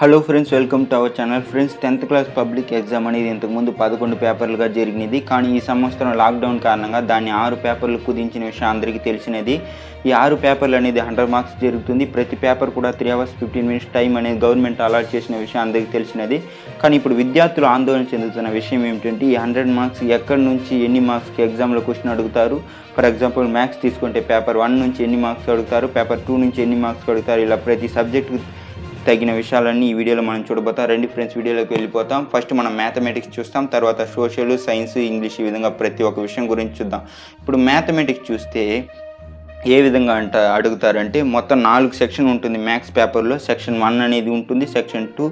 hello friends welcome to our channel friends tenth class public exam అనేది ఇంతకుముందు పదకొండు పేపర్లుగా జరిగినది కానీ ఈ సంవత్సరం లాక్డౌన్ కారణంగా దాన్ని ఆరు పేపర్లు కుదించిన విషయం అందరికీ తెలిసినది ఈ ఆరు పేపర్లు అనేది హండ్రెడ్ మార్క్స్ జరుగుతుంది ప్రతి పేపర్ కూడా three hours fifteen minutes time అనేది గవర్నమెంట్ అలాట్ చేసిన విషయం అందరికీ తెలిసినది కానీ ఇప్పుడు విద్యార్థులు ఆందోళన చెందుతున్న విషయం ఏమిటంటే ఈ హండ్రెడ్ మార్క్స్ ఎక్కడి నుంచి ఎన్ని మార్క్స్కి ఎగ్జామ్లో క్వశ్చన్ అడుగుతారు ఫర్ ఎగ్జాంపుల్ మ్యాథ్స్ తీసుకుంటే పేపర్ వన్ నుంచి ఎన్ని మార్క్స్ అడుగుతారు పేపర్ టూ నుంచి ఎన్ని మార్క్స్ అడుగుతారు ఇలా ప్రతి సబ్జెక్ట్ తగిన విషయాలన్నీ ఈ వీడియోలో మనం చూడబోతాం రెండు ఫ్రెండ్స్ వీడియోలోకి వెళ్ళిపోతాం ఫస్ట్ మనం మ్యాథమెటిక్స్ చూస్తాం తర్వాత సోషల్ సైన్స్ ఇంగ్లీష్ ఈ విధంగా ప్రతి ఒక్క విషయం గురించి చూద్దాం ఇప్పుడు మ్యాథమెటిక్స్ చూస్తే ఏ విధంగా అంట అడుగుతారంటే మొత్తం నాలుగు సెక్షన్ ఉంటుంది మ్యాథ్స్ పేపర్లో సెక్షన్ వన్ అనేది ఉంటుంది సెక్షన్ టూ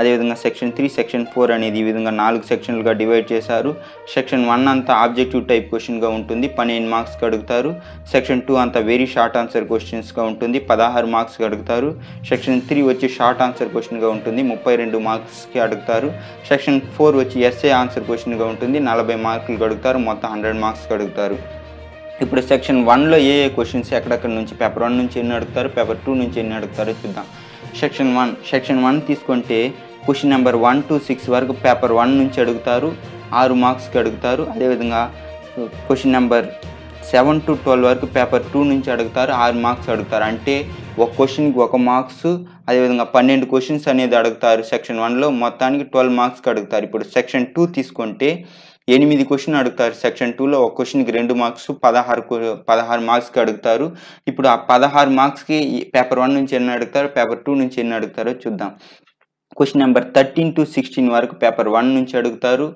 అదేవిధంగా సెక్షన్ త్రీ సెక్షన్ ఫోర్ అనేది ఈ విధంగా నాలుగు సెక్షన్లుగా డివైడ్ చేశారు సెక్షన్ వన్ అంతా ఆబ్జెక్టివ్ టైప్ క్వశ్చన్గా ఉంటుంది పన్నెండు మార్క్స్కి అడుగుతారు సెక్షన్ టూ అంతా వెరీ షార్ట్ ఆన్సర్ క్వశ్చన్స్గా ఉంటుంది పదహారు మార్క్స్కి అడుగుతారు సెక్షన్ త్రీ వచ్చి షార్ట్ ఆన్సర్ క్వశ్చన్గా ఉంటుంది ముప్పై రెండు మార్క్స్కి అడుగుతారు సెక్షన్ ఫోర్ వచ్చి ఎస్ఏ ఆన్సర్ క్వశ్చన్గా ఉంటుంది నలభై మార్కులు అడుగుతారు మొత్తం హండ్రెడ్ మార్క్స్కి అడుగుతారు ఇప్పుడు సెక్షన్ వన్లో ఏ ఏ క్వశ్చన్స్ ఎక్కడెక్కడ నుంచి పేపర్ వన్ నుంచి ఎన్ని అడుగుతారు పేపర్ టూ నుంచి ఎన్ని అడుగుతారో చూద్దాం సెక్షన్ వన్ సెక్షన్ వన్ తీసుకుంటే question number one to six వరకు పేపర్ వన్ నుంచి అడుగుతారు ఆరు మార్క్స్కి అడుగుతారు అదేవిధంగా question number seven to twelve వరకు పేపర్ టూ నుంచి అడుగుతారు ఆరు మార్క్స్ అడుగుతారు అంటే ఒక క్వశ్చన్కి ఒక మార్క్స్ అదేవిధంగా పన్నెండు క్వశ్చన్స్ అనేది అడుగుతారు సెక్షన్ వన్లో మొత్తానికి ట్వెల్వ్ మార్క్స్కి అడుగుతారు ఇప్పుడు సెక్షన్ టూ తీసుకుంటే ఎనిమిది క్వశ్చన్ అడుగుతారు సెక్షన్ టూలో ఒక క్వశ్చన్కి రెండు మార్క్స్ పదహారు పదహారు మార్క్స్కి అడుగుతారు ఇప్పుడు ఆ పదహారు మార్క్స్కి పేపర్ వన్ నుంచి ఎన్ని అడుగుతారు పేపర్ టూ నుంచి ఎన్ని అడుగుతారో చూద్దాం question number thirteen to sixteen వరకు పేపర్ వన్ నుంచి అడుగుతారు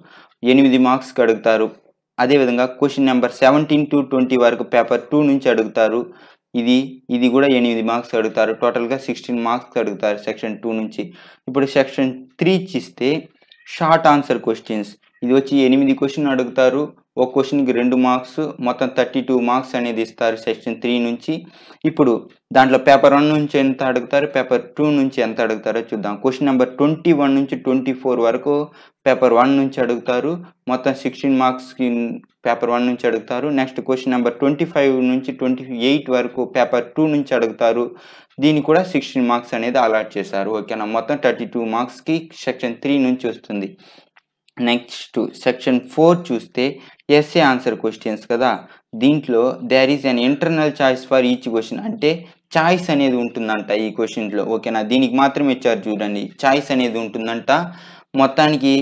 ఎనిమిది మార్క్స్కి అడుగుతారు అదేవిధంగా question number seventeen to twenty వరకు పేపర్ టూ నుంచి అడుగుతారు ఇది ఇది కూడా ఎనిమిది మార్క్స్ అడుగుతారు టోటల్గా సిక్స్టీన్ మార్క్స్ అడుగుతారు సెక్షన్ టూ నుంచి ఇప్పుడు సెక్షన్ త్రీ ఇస్తే షార్ట్ ఆన్సర్ క్వశ్చన్స్ ఇది వచ్చి ఎనిమిది క్వశ్చన్ అడుగుతారు ఒక క్వశ్చన్కి రెండు మార్క్స్ మొత్తం థర్టీ టూ మార్క్స్ అనేది ఇస్తారు సెక్షన్ త్రీ నుంచి ఇప్పుడు దాంట్లో పేపర్ వన్ నుంచి ఎంత అడుగుతారు పేపర్ టూ నుంచి ఎంత అడుగుతారో చూద్దాం క్వశ్చన్ నెంబర్ ట్వంటీ వన్ నుంచి ట్వంటీ ఫోర్ వరకు పేపర్ వన్ నుంచి అడుగుతారు మొత్తం సిక్స్టీన్ మార్క్స్కి పేపర్ వన్ నుంచి అడుగుతారు next question number twenty five నుంచి ట్వంటీ ఎయిట్ వరకు పేపర్ టూ నుంచి అడుగుతారు దీన్ని కూడా సిక్స్టీన్ మార్క్స్ అనేది అలాట్ చేశారు ఓకేనా మొత్తం థర్టీ టూ మార్క్స్కి సెక్షన్ త్రీ నుంచి వస్తుంది నెక్స్ట్ సెక్షన్ ఫోర్ చూస్తే ఎస్ఏ ఆన్సర్ క్వశ్చన్స్ కదా దీంట్లో there is an internal choice for each question అంటే చాయిస్ అనేది ఉంటుందంట ఈ క్వశ్చన్లో ఓకేనా దీనికి మాత్రమే ఇచ్చారు చూడండి చాయిస్ అనేది ఉంటుందంట మొత్తానికి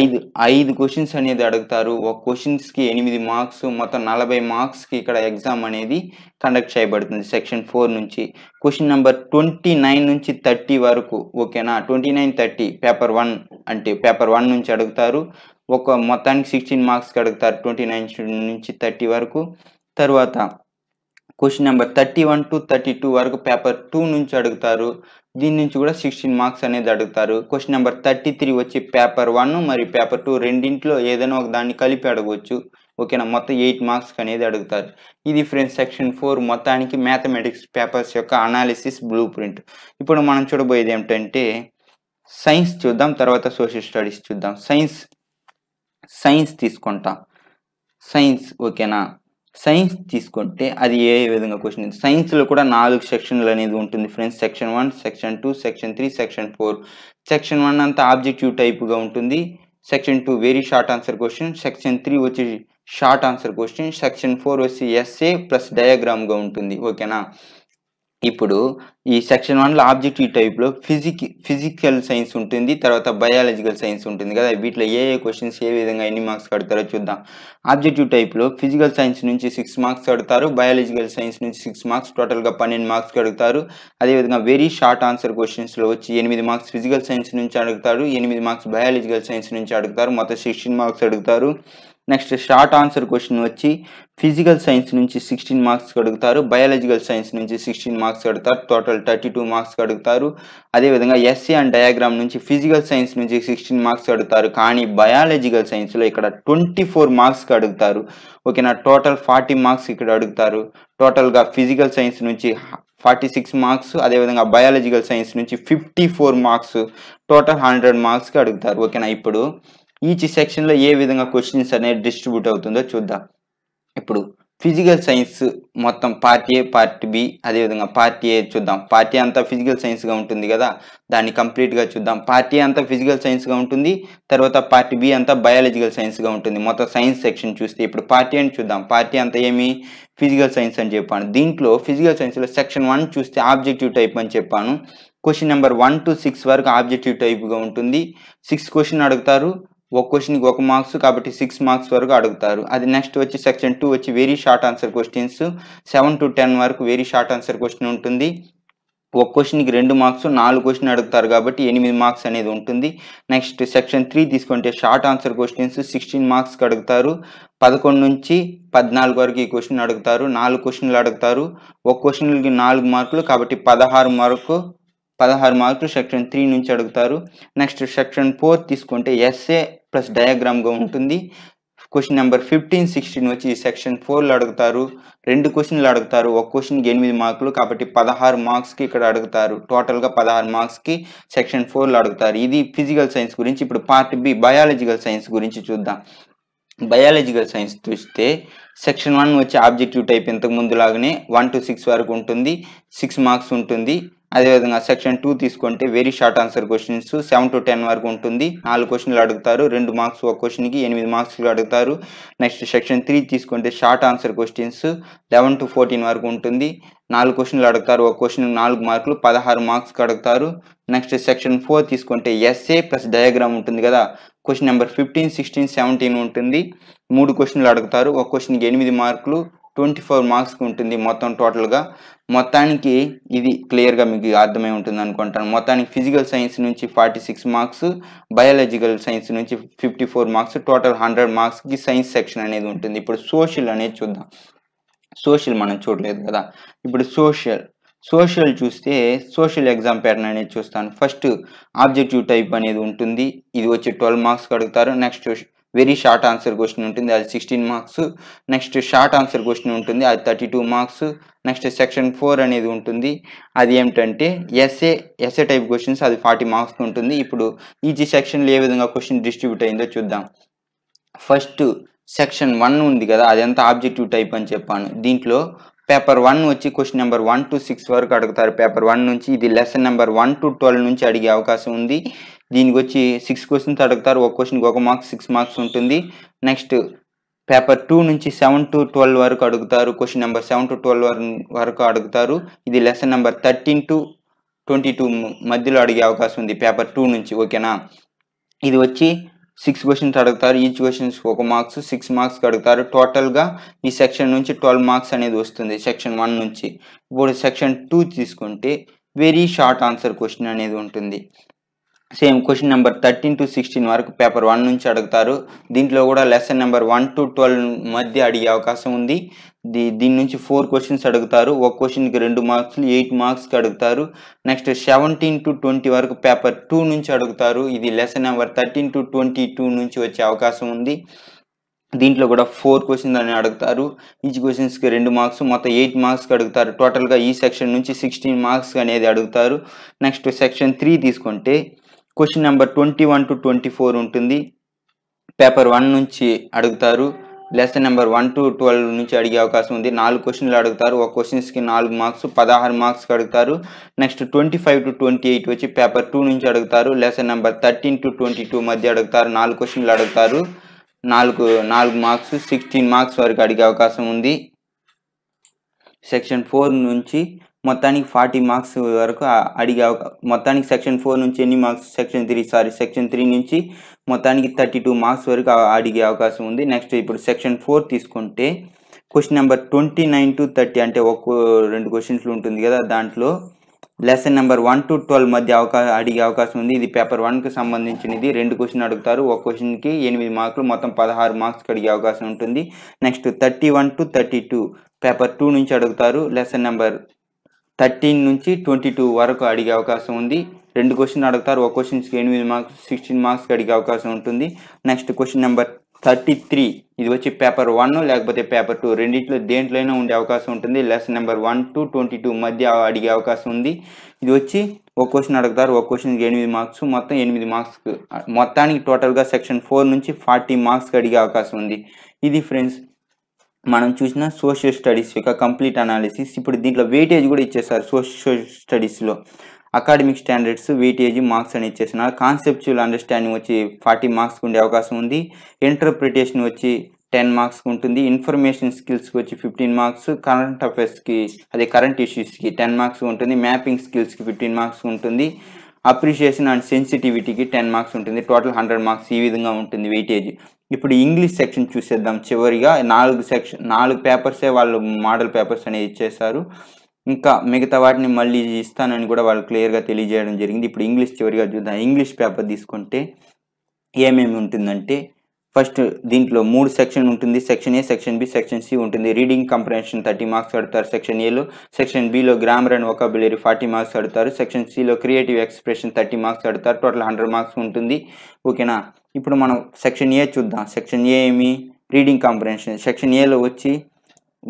ఐదు ఐదు క్వశ్చన్స్ అనేది అడుగుతారు ఒక క్వశ్చన్స్కి ఎనిమిది మార్క్స్ మొత్తం నలభై మార్క్స్కి ఇక్కడ ఎగ్జామ్ అనేది కండక్ట్ చేయబడుతుంది సెక్షన్ ఫోర్ నుంచి క్వశ్చన్ నెంబర్ ట్వంటీ నైన్ నుంచి థర్టీ వరకు ఓకేనా twenty nine thirty paper one అంటే పేపర్ వన్ నుంచి అడుగుతారు ఒక మొత్తానికి సిక్స్టీన్ మార్క్స్కి అడుగుతారు ట్వంటీ నైన్ నుంచి థర్టీ వరకు తర్వాత question number thirty one to thirty two వరకు పేపర్ టూ నుంచి అడుగుతారు దీని నుంచి కూడా సిక్స్టీన్ మార్క్స్ అనేది అడుగుతారు క్వశ్చన్ నెంబర్ థర్టీ త్రీ వచ్చి పేపర్ వన్ మరియు పేపర్ టూ రెండింటిలో ఏదైనా ఒక దాన్ని కలిపి అడగవచ్చు ఓకేనా మొత్తం ఎయిట్ మార్క్స్ అనేది అడుగుతారు ఇది ఫ్రెండ్స్ సెక్షన్ ఫోర్ మొత్తానికి మ్యాథమెటిక్స్ పేపర్స్ యొక్క అనాలిసిస్ బ్లూ ప్రింట్ ఇప్పుడు మనం చూడబోయేది ఏమిటంటే సైన్స్ చూద్దాం తర్వాత సోషల్ స్టడీస్ చూద్దాం సైన్స్ సైన్స్ తీసుకుంటాం సైన్స్ ఓకేనా సైన్స్ తీసుకుంటే అది ఏ విధంగా క్వశ్చన్ ఇది సైన్స్లో కూడా నాలుగు సెక్షన్లు అనేది ఉంటుంది friends section one section two section three section four section one అంతా ఆబ్జెక్టివ్ టైప్గా ఉంటుంది section two very short answer question section three వచ్చి short answer question section four వచ్చి ఎస్ఏ ప్లస్ డయాగ్రామ్గా ఉంటుంది ఓకేనా ఇప్పుడు ఈ సెక్షన్ వన్లో ఆబ్జెక్టివ్ టైప్లో ఫిజిక్ ఫిజికల్ సైన్స్ ఉంటుంది తర్వాత బయాలజికల్ సైన్స్ ఉంటుంది కదా వీటిలో ఏ ఏ క్వశ్చన్స్ ఏ విధంగా ఎన్ని మార్క్స్ కడతారో చూద్దాం ఆబ్జెక్టివ్ టైప్లో ఫిజికల్ సైన్స్ నుంచి సిక్స్ మార్క్స్ కడతారు బయాలజికల్ సైన్స్ నుంచి సిక్స్ మార్క్స్ టోటల్గా పన్నెండు మార్క్స్ కడుగుతారు అదేవిధంగా వెరీ షార్ట్ ఆన్సర్ క్వశ్చన్స్లో వచ్చి ఎనిమిది మార్క్స్ ఫిజికల్ సైన్స్ నుంచి అడుగుతారు ఎనిమిది మార్క్స్ బయాలజికల్ సైన్స్ నుంచి అడుగుతారు మొత్తం సిక్స్టీన్ మార్క్స్ అడుగుతారు నెక్స్ట్ షార్ట్ ఆన్సర్ క్వశ్చన్ వచ్చి ఫిజికల్ సైన్స్ నుంచి సిక్స్టీన్ మార్క్స్ అడుగుతారు బయాలజికల్ సైన్స్ నుంచి సిక్స్టీన్ మార్క్స్ అడుగుతారు టోటల్ థర్టీ టూ మార్క్స్ అడుగుతారు అదేవిధంగా ఎస్సీ అండ్ డయాగ్రామ్ నుంచి ఫిజికల్ సైన్స్ నుంచి సిక్స్టీన్ మార్క్స్ అడుగుతారు కానీ బయాలజికల్ సైన్స్లో ఇక్కడ ట్వంటీ ఫోర్ మార్క్స్కి అడుగుతారు ఓకేనా టోటల్ ఫార్టీ మార్క్స్ ఇక్కడ అడుగుతారు టోటల్గా ఫిజికల్ సైన్స్ నుంచి ఫార్టీ సిక్స్ మార్క్స్ అదేవిధంగా బయాలజికల్ సైన్స్ నుంచి fifty four marks total hundred మార్క్స్కి అడుగుతారు ఓకేనా ఇప్పుడు ఈచ్ సెక్షన్లో ఏ విధంగా క్వశ్చన్స్ అనేది డిస్ట్రిబ్యూట్ అవుతుందో చూద్దాం ఇప్పుడు ఫిజికల్ సైన్స్ మొత్తం పార్ట్ ఏ పార్ట్ బి అదేవిధంగా పార్ట్ ఏ చూద్దాం పార్టీ అంతా ఫిజికల్ సైన్స్గా ఉంటుంది కదా దాన్ని కంప్లీట్గా చూద్దాం పార్టీ అంతా ఫిజికల్ సైన్స్గా ఉంటుంది తర్వాత పార్ట్ బి అంతా బయాలజికల్ సైన్స్గా ఉంటుంది మొత్తం సైన్స్ సెక్షన్ చూస్తే ఇప్పుడు పార్టీ అని చూద్దాం పార్టీ అంతా ఏమి ఫిజికల్ సైన్స్ అని చెప్పాను దీంట్లో ఫిజికల్ సైన్స్లో సెక్షన్ వన్ చూస్తే ఆబ్జెక్టివ్ టైప్ అని చెప్పాను question number one to six వరకు ఆబ్జెక్టివ్ టైప్గా ఉంటుంది సిక్స్ క్వశ్చన్ అడుగుతారు ఒక క్వశ్చన్కి ఒక మార్క్స్ కాబట్టి సిక్స్ మార్క్స్ వరకు అడుగుతారు అది నెక్స్ట్ వచ్చి సెక్షన్ టూ వచ్చి very short answer questions seven to ten వరకు వెరీ షార్ట్ ఆన్సర్ క్వశ్చన్ ఉంటుంది ఒక క్వశ్చన్కి రెండు మార్క్స్ నాలుగు క్వశ్చన్ అడుగుతారు కాబట్టి ఎనిమిది మార్క్స్ అనేది ఉంటుంది నెక్స్ట్ సెక్షన్ త్రీ తీసుకుంటే షార్ట్ ఆన్సర్ క్వశ్చన్స్ సిక్స్టీన్ మార్క్స్కి అడుగుతారు పదకొండు నుంచి పద్నాలుగు వరకు ఈ క్వశ్చన్ అడుగుతారు నాలుగు క్వశ్చన్లు అడుగుతారు ఒక క్వశ్చన్కి నాలుగు మార్కులు కాబట్టి పదహారు మార్కు పదహారు మార్కులు సెక్షన్ త్రీ నుంచి అడుగుతారు నెక్స్ట్ సెక్షన్ ఫోర్ తీసుకుంటే ఎస్ఏ ప్లస్ డయాగ్రామ్గా ఉంటుంది క్వశ్చన్ నెంబర్ ఫిఫ్టీన్ సిక్స్టీన్ వచ్చి సెక్షన్ ఫోర్లో అడుగుతారు రెండు క్వశ్చన్లు అడుగుతారు ఒక క్వశ్చన్కి ఎనిమిది మార్కులు కాబట్టి పదహారు మార్క్స్కి ఇక్కడ అడుగుతారు టోటల్గా పదహారు మార్క్స్కి సెక్షన్ ఫోర్లో అడుగుతారు ఇది ఫిజికల్ సైన్స్ గురించి ఇప్పుడు పార్ట్ బి బయాలజికల్ సైన్స్ గురించి చూద్దాం బయాలజికల్ సైన్స్ చూస్తే సెక్షన్ వన్ వచ్చి ఆబ్జెక్టివ్ టైప్ ఇంతకు ముందు లాగానే వన్ టు సిక్స్ వరకు ఉంటుంది సిక్స్ మార్క్స్ ఉంటుంది అదేవిధంగా సెక్షన్ టూ తీసుకుంటే very short answer questions seven to ten వరకు ఉంటుంది నాలుగు క్వశ్చన్లు అడుగుతారు రెండు మార్క్స్ ఒక క్వశ్చన్కి ఎనిమిది మార్క్స్లు అడుగుతారు నెక్స్ట్ సెక్షన్ త్రీ తీసుకుంటే short answer questions eleven to fourteen వరకు ఉంటుంది నాలుగు క్వశ్చన్లు అడుగుతారు ఒక క్వశ్చన్ నాలుగు మార్కులు పదహారు మార్క్స్కి అడుగుతారు నెక్స్ట్ సెక్షన్ ఫోర్ తీసుకుంటే ఎస్ఏ ప్లస్ డయాగ్రామ్ ఉంటుంది కదా question number fifteen sixteen seventeen ఉంటుంది మూడు క్వశ్చన్లు అడుగుతారు ఒక క్వశ్చన్కి ఎనిమిది మార్కులు ట్వంటీ ఫోర్ మార్క్స్కి ఉంటుంది మొత్తం టోటల్గా మొత్తానికి ఇది క్లియర్గా మీకు అర్థమై ఉంటుంది అనుకుంటాను మొత్తానికి ఫిజికల్ సైన్స్ నుంచి forty six marks biological science నుంచి fifty four marks total hundred మార్క్స్కి సైన్స్ సెక్షన్ అనేది ఉంటుంది ఇప్పుడు సోషల్ అనేది చూద్దాం సోషల్ మనం చూడలేదు కదా ఇప్పుడు సోషల్ సోషల్ చూస్తే సోషల్ ఎగ్జామ్ ప్యాటర్న్ అనేది చూస్తాను ఫస్ట్ ఆబ్జెక్టివ్ టైప్ అనేది ఉంటుంది ఇది వచ్చి ట్వెల్వ్ మార్క్స్ అడుగుతారు next very short answer question ఉంటుంది అది sixteen marks next short answer question ఉంటుంది అది thirty two marks next section four అనేది ఉంటుంది అది ఏమిటంటే ఎస్ఏ ఎస్ఏ టైప్ క్వశ్చన్స్ అది ఫార్టీ మార్క్స్ ఉంటుంది ఇప్పుడు ఈజీ సెక్షన్లో ఏ విధంగా క్వశ్చన్ డిస్ట్రిబ్యూట్ అయిందో చూద్దాం ఫస్ట్ సెక్షన్ వన్ ఉంది కదా అదంతా ఆబ్జెక్టివ్ టైప్ అని చెప్పాను దీంట్లో పేపర్ వన్ వచ్చి question number one to six వరకు అడుగుతారు పేపర్ వన్ నుంచి ఇది lesson number one to twelve నుంచి అడిగే అవకాశం ఉంది దీనికి వచ్చి సిక్స్ క్వశ్చన్స్ అడుగుతారు ఒక క్వశ్చన్కి ఒక మార్క్స్ సిక్స్ మార్క్స్ ఉంటుంది నెక్స్ట్ పేపర్ టూ నుంచి సెవెన్ టు ట్వెల్వ్ వరకు అడుగుతారు question number seven to twelve వరకు అడుగుతారు ఇది lesson number thirteen to twenty two మధ్యలో అడిగే అవకాశం ఉంది పేపర్ టూ నుంచి ఓకేనా ఇది వచ్చి సిక్స్ క్వశ్చన్స్ అడుగుతారు ఈచ్ క్వశ్చన్స్ ఒక మార్క్స్ సిక్స్ మార్క్స్ అడుగుతారు టోటల్గా ఈ సెక్షన్ నుంచి ట్వెల్వ్ మార్క్స్ అనేది వస్తుంది సెక్షన్ వన్ నుంచి ఇప్పుడు సెక్షన్ టూ తీసుకుంటే వెరీ షార్ట్ ఆన్సర్ క్వశ్చన్ అనేది ఉంటుంది same question number thirteen to sixteen వరకు పేపర్ వన్ నుంచి అడుగుతారు దీంట్లో కూడా lesson number one to twelve మధ్య అడిగే అవకాశం ఉంది దీ దీని నుంచి ఫోర్ క్వశ్చన్స్ అడుగుతారు ఒక క్వశ్చన్కి రెండు మార్క్స్లు ఎయిట్ మార్క్స్కి అడుగుతారు నెక్స్ట్ సెవెంటీన్ టు ట్వంటీ వరకు పేపర్ టూ నుంచి అడుగుతారు ఇది lesson number thirteen to twenty two నుంచి వచ్చే అవకాశం ఉంది దీంట్లో కూడా ఫోర్ క్వశ్చన్స్ అని అడుగుతారు ఈచ్ క్వశ్చన్స్కి రెండు మార్క్స్ మొత్తం ఎయిట్ మార్క్స్కి అడుగుతారు టోటల్గా ఈ సెక్షన్ నుంచి సిక్స్టీన్ మార్క్స్ అనేది అడుగుతారు నెక్స్ట్ సెక్షన్ త్రీ తీసుకుంటే question number twenty one to twenty four ఉంటుంది పేపర్ వన్ నుంచి అడుగుతారు lesson number one to twelve నుంచి అడిగే అవకాశం ఉంది నాలుగు క్వశ్చన్లు అడుగుతారు ఒక క్వశ్చన్స్కి నాలుగు మార్క్స్ పదహారు మార్క్స్కి అడుగుతారు next twenty five to twenty eight వచ్చి పేపర్ టూ నుంచి అడుగుతారు lesson number thirteen to twenty two మధ్య అడుగుతారు నాలుగు క్వశ్చన్లు అడుగుతారు నాలుగు నాలుగు మార్క్స్ సిక్స్టీన్ మార్క్స్ వరకు అడిగే అవకాశం ఉంది సెక్షన్ ఫోర్ నుంచి మొత్తానికి ఫార్టీ మార్క్స్ వరకు అడిగే మొత్తానికి సెక్షన్ ఫోర్ నుంచి ఎన్ని marks section three sorry section three నుంచి మొత్తానికి థర్టీ టూ మార్క్స్ వరకు అడిగే అవకాశం ఉంది నెక్స్ట్ ఇప్పుడు సెక్షన్ ఫోర్ తీసుకుంటే question number twenty nine to thirty అంటే ఒక్కో రెండు క్వశ్చన్స్లు ఉంటుంది కదా దాంట్లో lesson number one to twelve మధ్య అవకాశం అడిగే అవకాశం ఉంది ఇది పేపర్ వన్కి సంబంధించినది రెండు క్వశ్చన్ అడుగుతారు ఒక క్వశ్చన్కి ఎనిమిది మార్కులు మొత్తం పదహారు మార్క్స్కి అడిగే అవకాశం ఉంటుంది next thirty one to thirty two paper two నుంచి అడుగుతారు లెసన్ నెంబర్ థర్టీన్ నుంచి ట్వంటీ టూ వరకు అడిగే అవకాశం ఉంది రెండు క్వశ్చన్ అడుగుతారు ఒక క్వశ్చన్స్కి ఎనిమిది మార్క్స్ సిక్స్టీన్ మార్క్స్కి అడిగే అవకాశం ఉంటుంది next question number thirty three ఇది వచ్చి పేపర్ వన్ లేకపోతే పేపర్ టూ రెండింటిలో దేంట్లోనే ఉండే అవకాశం ఉంటుంది lesson number one to twenty two మధ్య అడిగే అవకాశం ఉంది ఇది వచ్చి ఒక క్వశ్చన్ అడుగుతారు ఒక క్వశ్చన్కి ఎనిమిది మార్క్స్ మొత్తం ఎనిమిది మార్క్స్ మొత్తానికి టోటల్గా సెక్షన్ ఫోర్ నుంచి ఫార్టీ మార్క్స్కి అడిగే అవకాశం ఉంది ఇది ఫ్రెండ్స్ మనం చూసిన సోషల్ స్టడీస్ యొక్క కంప్లీట్ అనాలిసిస్ ఇప్పుడు దీంట్లో వెయిటేజ్ కూడా ఇచ్చేసారు సోషల్ స్టడీస్లో అకాడమిక్ స్టాండర్డ్స్ వెయిటేజ్ మార్క్స్ అని ఇచ్చేసినారు కాన్సెప్చువల్ అండర్స్టాండింగ్ వచ్చి ఫార్టీ మార్క్స్కి ఉండే అవకాశం ఉంది ఇంటర్ప్రిటేషన్ వచ్చి టెన్ మార్క్స్కి ఉంటుంది ఇన్ఫర్మేషన్ స్కిల్స్కి వచ్చి ఫిఫ్టీన్ మార్క్స్ కరెంట్ అఫేర్స్కి అదే కరెంట్ ఇష్యూస్కి టెన్ మార్క్స్ ఉంటుంది మ్యాపింగ్ స్కిల్స్కి ఫిఫ్టీన్ మార్క్స్ ఉంటుంది అప్రిషియేషన్ అండ్ సెన్సిటివిటీకి టెన్ మార్క్స్ ఉంటుంది టోటల్ హండ్రెడ్ మార్క్స్ ఈ విధంగా ఉంటుంది వెయిటేజ్ ఇప్పుడు ఇంగ్లీష్ సెక్షన్ చూసేద్దాం చివరిగా నాలుగు సెక్షన్ నాలుగు పేపర్సే వాళ్ళు మోడల్ పేపర్స్ అనేది ఇచ్చేశారు ఇంకా మిగతా వాటిని మళ్ళీ ఇస్తానని కూడా వాళ్ళు క్లియర్గా తెలియజేయడం జరిగింది ఇప్పుడు ఇంగ్లీష్ చివరిగా చూద్దాం ఇంగ్లీష్ పేపర్ తీసుకుంటే ఏమేమి ఉంటుందంటే ఫస్ట్ దీంట్లో మూడు సెక్షన్ ఉంటుంది section A section B section C ఉంటుంది రీడింగ్ కంప్రహెన్షన్ థర్టీ మార్క్స్ కడతారు సెక్షన్ ఏలో సెక్షన్ బిలో grammar and vocabulary forty marks కడతారు సెక్షన్ సిలో క్రియేటివ్ ఎక్స్ప్రెషన్ థర్టీ మార్క్స్ కడతారు టోటల్ హండ్రెడ్ మార్క్స్ ఉంటుంది ఓకేనా ఇప్పుడు మనం సెక్షన్ ఏ చూద్దాం సెక్షన్ ఏ ఏమి రీడింగ్ కాంప్రహెన్షన్ సెక్షన్ ఏలో వచ్చి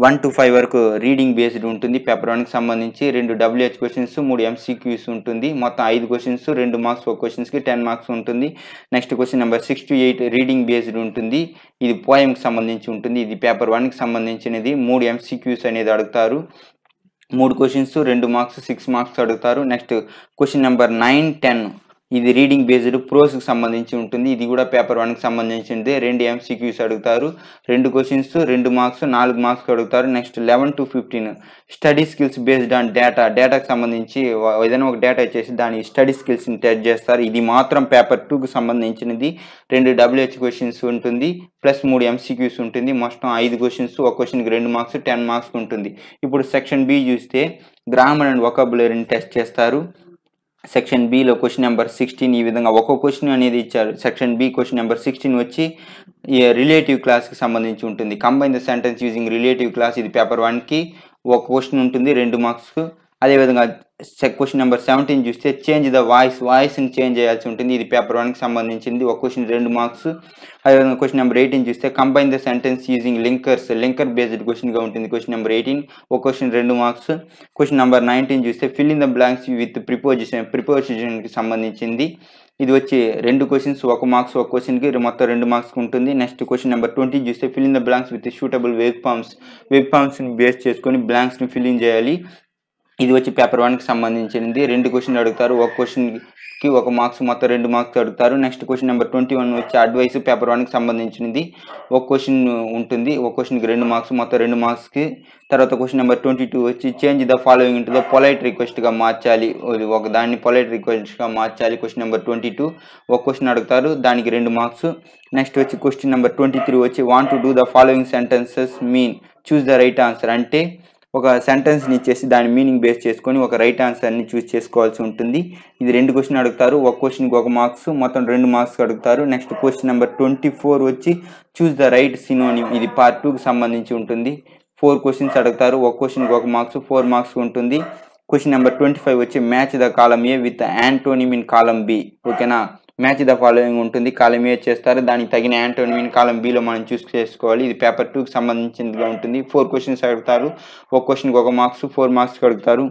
వన్ టు ఫైవ్ వరకు రీడింగ్ బేస్డ్ ఉంటుంది పేపర్ వన్కి సంబంధించి రెండు డబ్ల్యూహెచ్ క్వశ్చన్స్ మూడు ఎంసీక్యూస్ ఉంటుంది మొత్తం ఐదు క్వశ్చన్స్ రెండు మార్క్స్ ఒక క్వశ్చన్స్కి టెన్ మార్క్స్ ఉంటుంది next question number six to eight reading based ఉంటుంది ఇది పోయంకి సంబంధించి ఉంటుంది ఇది పేపర్ వన్కి సంబంధించినది మూడు ఎంసీక్యూస్ అనేది అడుగుతారు మూడు క్వశ్చన్స్ రెండు మార్క్స్ సిక్స్ మార్క్స్ అడుగుతారు next question number nine ten ఇది రీడింగ్ బేస్డ్ ప్రోస్కి సంబంధించి ఉంటుంది ఇది కూడా పేపర్ వన్కి సంబంధించింది రెండు ఎంసీక్యూస్ అడుగుతారు రెండు క్వశ్చన్స్ రెండు మార్క్స్ నాలుగు మార్క్స్ అడుగుతారు next eleven to fifteen study skills based on data డేటాకి సంబంధించి ఏదైనా ఒక డేటా ఇచ్చేసి దాని స్టడీ స్కిల్స్ని టెస్ట్ చేస్తారు ఇది మాత్రం పేపర్ టూకి సంబంధించినది రెండు డబ్ల్యూహెచ్ క్వశ్చన్స్ ఉంటుంది ప్లస్ మూడు ఎంసీక్యూస్ ఉంటుంది మొత్తం ఐదు క్వశ్చన్స్ ఒక క్వశ్చన్కి రెండు మార్క్స్ టెన్ మార్క్స్ ఉంటుంది ఇప్పుడు సెక్షన్ బి చూస్తే గ్రామర్ అండ్ వొకాబులరీని టెస్ట్ చేస్తారు సెక్షన్ బిలో క్వశ్చన్ నెంబర్ సిక్స్టీన్ ఈ విధంగా ఒక్కో క్వశ్చన్ అనేది ఇచ్చారు section B question number sixteen వచ్చి రిలేటివ్ క్లాస్కి సంబంధించి ఉంటుంది combine the sentence using relative clause ఇది పేపర్ వన్కి ఒక క్వశ్చన్ ఉంటుంది రెండు మార్క్స్ అదేవిధంగా క్వశ్చన్ నెంబర్ సెవెంటీన్ చూస్తే చేంజ్ ద వాయిస్ వాయిస్ని చేంజ్ చేయాల్సి ఉంటుంది ఇది పేపర్ వన్కి సంబంధించింది ఒక క్వశ్చన్ రెండు మార్క్స్ అదేవిధంగా క్వశ్చన్ నెంబర్ ఎయిటీన్ చూస్తే combine the sentence using linkers linker based క్వశ్చన్గా ఉంటుంది క్వశ్చన్ నెంబర్ ఎయిటీన్ ఒక క్వశ్చన్ రెండు మార్క్స్ క్వశ్చన్ నెంబర్ నైన్టీన్ చూస్తే fill in the blanks with preposition ప్రిపోజిషన్కి సంబంధించింది ఇది వచ్చి రెండు క్వశ్చన్స్ ఒక మార్క్స్ ఒక క్వశ్చన్కి మొత్తం రెండు మార్క్స్కి ఉంటుంది నెక్స్ట్ క్వశ్చన్ నెంబర్ ట్వంటీ చూస్తే fill in the blanks with suitable వేగ్ ఫామ్స్ వెబ్ ఫామ్స్ని బేస్ చేసుకొని బ్లాంక్స్ని ఫిల్ ఇన్ చేయాలి ఇది వచ్చి పేపర్ వన్కి సంబంధించినది రెండు క్వశ్చన్ అడుగుతారు ఒక క్వశ్చన్కి ఒక మార్క్స్ మొత్తం రెండు మార్క్స్ అడుగుతారు next question number twenty one వచ్చి అడ్వైస్ పేపర్ వన్కి సంబంధించినది ఒక క్వశ్చన్ ఉంటుంది ఒక క్వశ్చన్కి రెండు మార్క్స్ మొత్తం రెండు మార్క్స్కి తర్వాత క్వశ్చన్ నెంబర్ ట్వంటీ టూ వచ్చి చేంజ్ ద ఫాలోయింగ్ ఉంటుందో పొలైట్ రిక్వెస్ట్గా మార్చాలి ఒక దాన్ని పొలైట్ రిక్వెస్ట్గా మార్చాలి క్వశ్చన్ నెంబర్ ట్వంటీ టూ ఒక క్వశ్చన్ అడుగుతారు దానికి రెండు మార్క్స్ నెక్స్ట్ వచ్చి క్వశ్చన్ నెంబర్ ట్వంటీ త్రీ వచ్చి want to do the following sentences mean choose the right answer అంటే ఒక సెంటెన్స్ని ఇచ్చేసి దాని మీనింగ్ బేస్ చేసుకొని ఒక రైట్ ఆన్సర్ని చూస్ చేసుకోవాల్సి ఉంటుంది ఇది రెండు క్వశ్చన్ అడుగుతారు ఒక క్వశ్చన్కి ఒక మార్క్స్ మొత్తం రెండు మార్క్స్ అడుగుతారు next question number twenty four వచ్చి చూస్ ద రైట్ సినోనిమ్ ఇది పార్ట్ టూకి సంబంధించి ఉంటుంది ఫోర్ క్వశ్చన్స్ అడుగుతారు ఒక క్వశ్చన్కి ఒక మార్క్స్ ఫోర్ మార్క్స్ ఉంటుంది క్వశ్చన్ నెంబర్ ట్వంటీ ఫైవ్ వచ్చి match the column A with antonym in column B ఓకేనా మ్యాచ్ ద ఫాలోయింగ్ ఉంటుంది కాలం ఏ చేస్తారు దానికి తగిన యాంటోనిమిన్ కాలం బీలో మనం చూస్ చేసుకోవాలి ఇది పేపర్ టూకి సంబంధించినదిగా ఉంటుంది ఫోర్ క్వశ్చన్స్ అడుగుతారు ఒక క్వశ్చన్కి ఒక మార్క్స్ ఫోర్ మార్క్స్ అడుగుతారు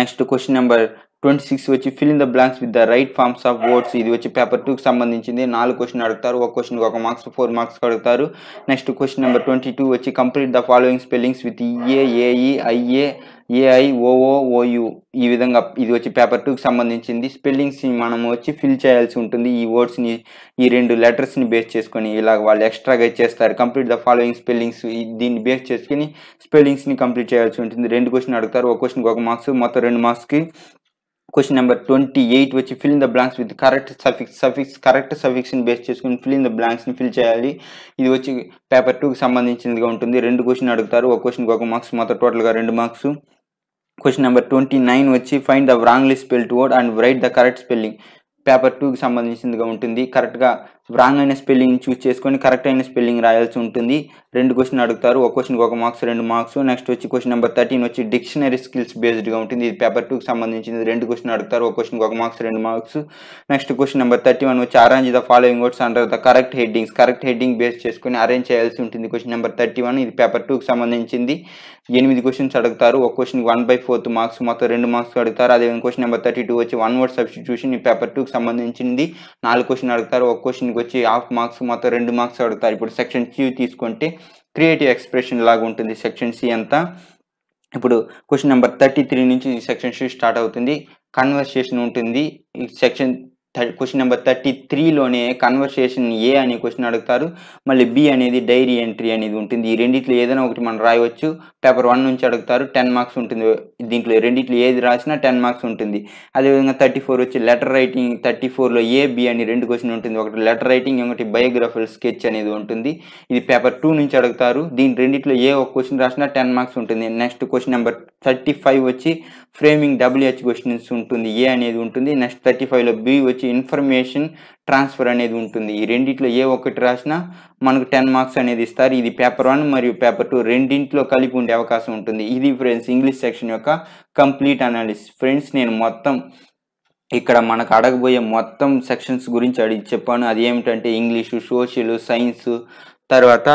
next question number twenty six వచ్చి fill in the blanks with the right forms of words ఇది వచ్చి పేపర్ టూకి సంబంధించింది నాలుగు క్వశ్చన్ అడుగుతారు ఒక క్వశ్చన్కి ఒక మార్క్స్ ఫోర్ మార్క్స్ అడుగుతారు next question number twenty two వచ్చి complete the following spellings with E A A E I A O U ఈ విధంగా ఇది వచ్చి పేపర్ టూకి సంబంధించింది స్పెల్లింగ్స్ని మనం వచ్చి ఫిల్ చేయాల్సి ఉంటుంది ఈ వర్డ్స్ని ఈ రెండు లెటర్స్ని బేస్ చేసుకొని ఇలా వాళ్ళు ఎక్స్ట్రాగా ఇచ్చేస్తారు కంప్లీట్ ద ఫాలోయింగ్ స్పెల్లింగ్స్ దీన్ని బేస్ చేసుకుని స్పెల్లింగ్స్ని కంప్లీట్ చేయాల్సి ఉంటుంది రెండు క్వశ్చన్ అడుగుతారు ఒక క్వశ్చన్కి ఒక మార్క్స్ మొత్తం రెండు మార్క్స్కి క్వశ్చన్ నెంబర్ ట్వంటీ ఎయిట్ వచ్చి fill in the blanks with correct suffix suffix correct సఫిక్స్ని బేస్ చేసుకుని ఫిల్ ఇన్ ద బ్లాంక్స్ని ఫిల్ చేయాలి ఇది వచ్చి పేపర్ టూకి సంబంధించినదిగా ఉంటుంది రెండు క్వశ్చన్ అడుగుతారు ఒక క్వశ్చన్కి ఒక మార్క్స్ మొత్తం టోటల్గా రెండు marks question number twenty nine వచ్చి find the wrongly spelled word and write the correct spelling paper టూకి సంబంధించిందిగా ఉంటుంది కరెక్ట్గా రాంగ్ అయిన స్పెల్లింగ్ చూస్ చేసుకొని కరెక్ట్ అయిన స్పెల్లింగ్ రాయాల్సి ఉంటుంది రెండు క్వశ్చన్ అడుగుతారు ఒక క్వశ్చన్కి ఒక మార్క్స్ రెండు మార్క్స్ నెక్స్ట్ వచ్చి క్వశ్చన్ నెంబర్ థర్టీన్ వచ్చి డిక్షనరీ స్కిల్స్ బేస్డ్గా ఉంటుంది ఇది పేపర్ టూకి సంబంధించింది రెండు క్వశ్చన్ అడుగుతారు ఒక క్వశ్చన్కి ఒక మార్క్స్ రెండు marks next question number thirty one వచ్చి arrange the following words under the correct headings correct heading base చేసుకుని అరేంజ్ చేయాల్సి ఉంటుంది క్వశ్చన్ నెంబర్ థర్టీ వన్ ఇది పేపర్ టూకి సంబంధించింది ఎనిమిది క్వశ్చన్స్ అడుగుతారు ఒక క్వశ్చన్కి వన్ బై ఫోర్త్ మార్క్స్ మొత్తం రెండు మార్క్స్ అడుగుతారు అదే క్వశ్చన్ నెంబర్ థర్టీ టూ వచ్చి వన్ వర్డ్ సబ్స్టిట్యూషన్ ఈ పేపర్ టూకి సంబంధించింది నాలుగు క్వశ్చన్ అడుగుతారు ఒక క్వశ్చన్కి వచ్చి హాఫ్ మార్క్స్ మొత్తం రెండు మార్క్స్ అడుగుతారు ఇప్పుడు సెక్షన్ క్యూ తీసుకుంటే క్రియేటివ్ ఎక్స్ప్రెషన్ లాగా ఉంటుంది సెక్షన్ సి అంతా ఇప్పుడు క్వశ్చన్ నెంబర్ థర్టీ త్రీ నుంచి సెక్షన్ సి స్టార్ట్ అవుతుంది కన్వర్సేషన్ ఉంటుంది సెక్షన్ క్వశ్చన్ నెంబర్ థర్టీ త్రీలోనే కన్వర్సేషన్ ఏ అనే క్వశ్చన్ అడుగుతారు మళ్ళీ బి అనేది డైరీ ఎంట్రీ అనేది ఉంటుంది ఈ రెండిట్లో ఏదైనా ఒకటి మనం రాయవచ్చు పేపర్ వన్ నుంచి అడుగుతారు టెన్ మార్క్స్ ఉంటుంది దీంట్లో రెండిట్లో ఏది రాసినా టెన్ మార్క్స్ ఉంటుంది అదేవిధంగా థర్టీ ఫోర్ వచ్చి లెటర్ రైటింగ్ థర్టీ ఫోర్లో ఏ బి అని రెండు క్వశ్చన్ ఉంటుంది ఒకటి లెటర్ రైటింగ్ ఒకటి బయోగ్రఫల్ స్కెచ్ అనేది ఉంటుంది ఇది పేపర్ టూ నుంచి అడుగుతారు దీని రెండిట్లో ఏ ఒక క్వశ్చన్ రాసినా టెన్ మార్క్స్ ఉంటుంది next question number thirty five వచ్చి ఫ్రేమింగ్ డబ్ల్యూహెచ్ క్వశ్చన్స్ ఉంటుంది ఏ అనేది ఉంటుంది నెక్స్ట్ థర్టీ ఫైవ్లో బి వచ్చి ఇన్ఫర్మేషన్ ట్రాన్స్ఫర్ అనేది ఉంటుంది ఈ రెండింటిలో ఏ ఒక్కటి రాసినా మనకు టెన్ మార్క్స్ అనేది ఇస్తారు ఇది పేపర్ వన్ మరియు పేపర్ టూ రెండింటిలో కలిపి ఉండే అవకాశం ఉంటుంది ఇది ఫ్రెండ్స్ ఇంగ్లీష్ సెక్షన్ యొక్క కంప్లీట్ అనాలిసిస్ ఫ్రెండ్స్ నేను మొత్తం ఇక్కడ మనకు అడగబోయే మొత్తం సెక్షన్స్ గురించి అడిగి చెప్పాను అది ఏమిటంటే ఇంగ్లీషు సోషల్ సైన్స్ తర్వాత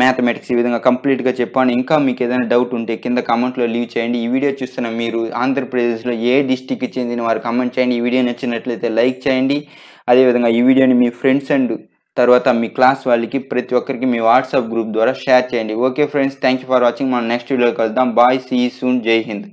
మ్యాథమెటిక్స్ ఈ విధంగా కంప్లీట్గా చెప్పాను ఇంకా మీకు ఏదైనా డౌట్ ఉంటే కింద కామెంట్లో లీవ్ చేయండి ఈ వీడియో చూస్తున్న మీరు ఆంధ్రప్రదేశ్లో ఏ డిస్టిక్కి చెందిన వారు కామెంట్ చేయండి ఈ వీడియో నచ్చినట్లయితే లైక్ చేయండి అదేవిధంగా ఈ వీడియోని మీ ఫ్రెండ్స్ అండ్ తర్వాత మీ క్లాస్ వాళ్ళకి ప్రతి ఒక్కరికి మీ వాట్సాప్ గ్రూప్ ద్వారా షేర్ చేయండి okay friends thank for watching మనం నెక్స్ట్ వీడియోకి వెళ్దాం బాయ్ సీ సూన్ జై హింద్